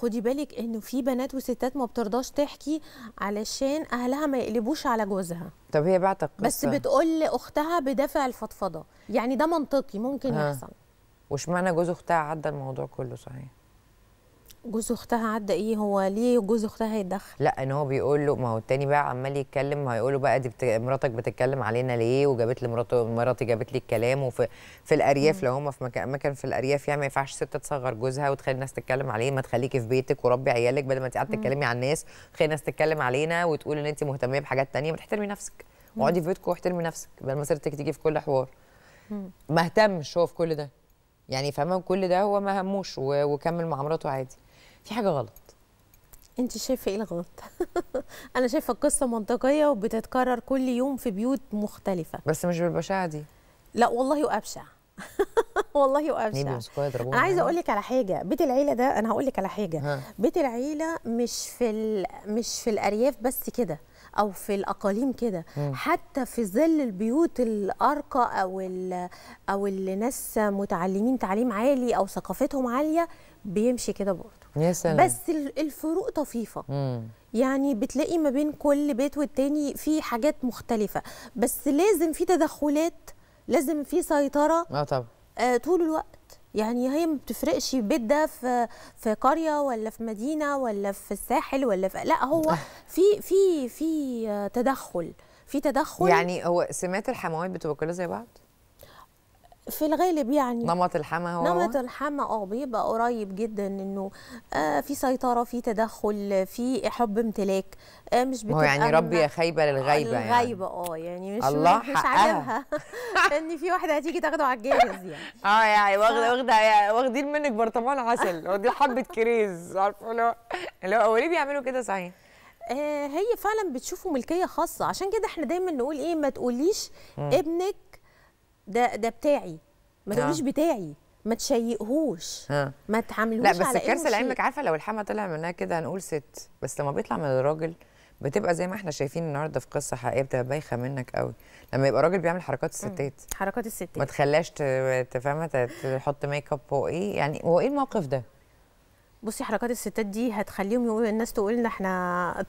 خدي بالك انه في بنات وستات ما بترضاش تحكي علشان اهلها ما يقلبوش على جوزها طب هي القصه بس بتقول لاختها بدافع الفضفضه يعني ده منطقي ممكن يحصل وش معنى جوز اختها عدى الموضوع كله صحيح جوز اختها عدى ايه هو ليه جوز اختها هيتدخل لا ان هو بيقول له ما هو التاني بقى عمال يتكلم هيقول له بقى دي بت... مراتك بتتكلم علينا ليه وجابت لي مراته مراتي جابت لي الكلام وفي في الارياف مم. لو هم في مكان مكان في الارياف يعني ما ينفعش ست تصغر جوزها وتخلي الناس تتكلم عليه ما تخليكي في بيتك وربي عيالك بدل ما انت قاعده تتكلمي على الناس خلي الناس تتكلم علينا وتقول ان انت مهتميه بحاجات ثانيه ما تحترمي نفسك اقعدي في بيتك واحترمي نفسك بدل ما سيرتك تيجي في كل حوار مهتم ما اهتمش هو في كل ده يعني فاهمه كل ده هو ما هموش وكمل مع مراته عادي في حاجه غلط انت شايفه ايه الغلط انا شايفه القصه منطقيه وبتتكرر كل يوم في بيوت مختلفه بس مش بالبشاعه دي لا والله وابشع والله وابشع انا عايزه اقول لك على حاجه بيت العيله ده انا هقول لك على حاجه ها. بيت العيله مش في مش في الارياف بس كده او في الاقاليم كده حتى في ظل البيوت الارقى او ال او اللي ناس متعلمين تعليم عالي او ثقافتهم عاليه بيمشي كده برضه يا سلام بس الفروق طفيفه مم. يعني بتلاقي ما بين كل بيت والتاني في حاجات مختلفه بس لازم في تدخلات لازم في سيطره اه طبعا آه طول الوقت يعني هي ما بتفرقش البيت ده في في قريه ولا في مدينه ولا في الساحل ولا في لا هو في في في تدخل في تدخل يعني هو سمات الحموات بتبقى كلها زي بعض؟ في الغالب يعني نمط الحمى هو نمط الحمى اه بيبقى قريب جدا انه آه في سيطره في تدخل في حب امتلاك آه مش بتبقى هو يعني ربي يا خايبه للغايبه يعني الغايبه اه يعني مش الله مش عاجبها ان في واحده هتيجي تاخده على الجاهز يعني اه يعني واخده واخده يعني واخدين منك برطمان عسل واخدين حبه كريز عارفه اللي هو هو ليه بيعملوا كده صحيح آه، هي فعلا بتشوفه ملكيه خاصه عشان كده احنا دايما نقول ايه ما تقوليش ابنك ده ده بتاعي ما تقوليش آه. بتاعي ما تشيقهوش ها. آه. ما تعاملوش لا بس الكارثه لعلمك عارفه لو الحما طلع منها كده هنقول ست بس لما بيطلع من الراجل بتبقى زي ما احنا شايفين النهارده في قصه حقيقيه بتبقى بايخه منك قوي لما يبقى راجل بيعمل حركات الستات حركات الستات ما تخلاش تفهمها تحط ميك اب وايه يعني هو ايه الموقف ده بصي حركات الستات دي هتخليهم يقولوا الناس تقول لنا احنا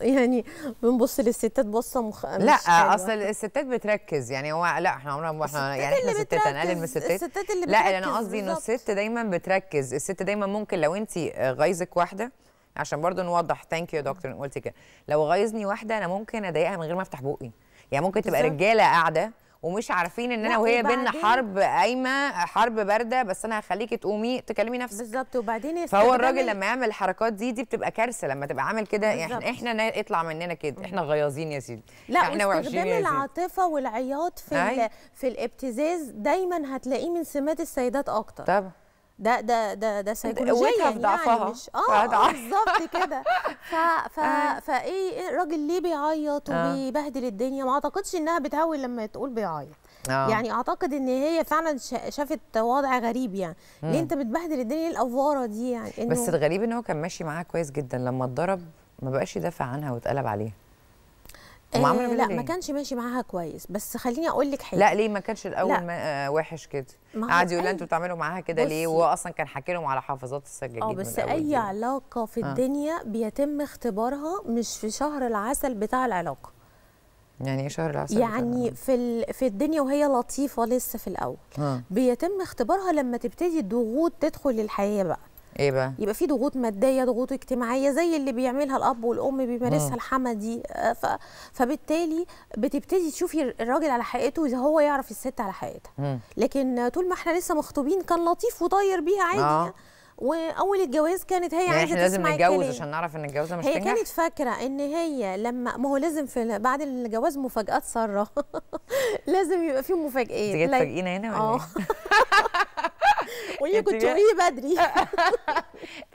يعني بنبص للستات بصه مخ... مش لا اصل الستات بتركز يعني هو لا احنا عمرنا ما احنا يعني احنا ستات هنقلل من الستات الستات اللي لا انا قصدي انه الست دايما بتركز الست دايما ممكن لو انت آه، غايزك واحده عشان برضو نوضح ثانك يو دكتور قلتي كده لو غايزني واحده انا ممكن اضايقها من غير ما افتح بوقي يعني ممكن تبقى رجاله قاعده ومش عارفين ان انا وهي بينا حرب قايمه حرب بارده بس انا هخليكي تقومي تكلمي نفسك بالظبط وبعدين فهو الراجل لما يعمل الحركات دي دي بتبقى كارثه لما تبقى عامل كده يعني احنا يطلع مننا كده احنا غياظين يا سيدي لا احنا وحشين يا سيدي العاطفه والعياط في في الابتزاز دايما هتلاقيه من سمات السيدات اكتر طبعا ده ده ده ده سيكولوجيا يعني ضعفها مش اه, آه، بالظبط كده ف ف آه. فايه إيه الراجل ليه بيعيط آه. وبيبهدل الدنيا ما اعتقدش انها بتهون لما تقول بيعيط آه. يعني اعتقد ان هي فعلا شافت وضع غريب يعني ليه انت بتبهدل الدنيا إيه الافواره دي يعني إنه بس الغريب ان هو كان ماشي معاها كويس جدا لما اتضرب ما بقاش يدافع عنها واتقلب عليها هم آه، لا ما كانش ماشي معاها كويس بس خليني اقول لك حاجه لا ليه ما كانش الاول ما آه، وحش كده قعد يقول انتوا بتعملوا معاها كده ليه وهو اصلا كان حاكي لهم على حافظات السجاجيد اه بس اي دي. علاقه في آه. الدنيا بيتم اختبارها مش في شهر العسل بتاع العلاقه يعني ايه شهر العسل يعني في في الدنيا وهي لطيفه لسه في الاول آه. بيتم اختبارها لما تبتدي الضغوط تدخل الحياه بقى ايه بقى يبقى في ضغوط ماديه ضغوط اجتماعيه زي اللي بيعملها الاب والام بيمارسها آه. الحما دي آه، ف... فبالتالي بتبتدي تشوفي الراجل على حقيقته اذا هو يعرف الست على حقيقتها لكن طول ما احنا لسه مخطوبين كان لطيف وطاير بيها عادي آه. يعني. واول الجواز كانت هي يعني عايزه احنا لازم نتجوز عشان نعرف ان الجوازه مش هي تنجح. كانت فاكره ان هي لما ما هو لازم في بعد الجواز مفاجات ساره لازم يبقى في مفاجات تيجي تفاجئينا هنا ولا آه. إيه؟ وهي كنت تقولي بدري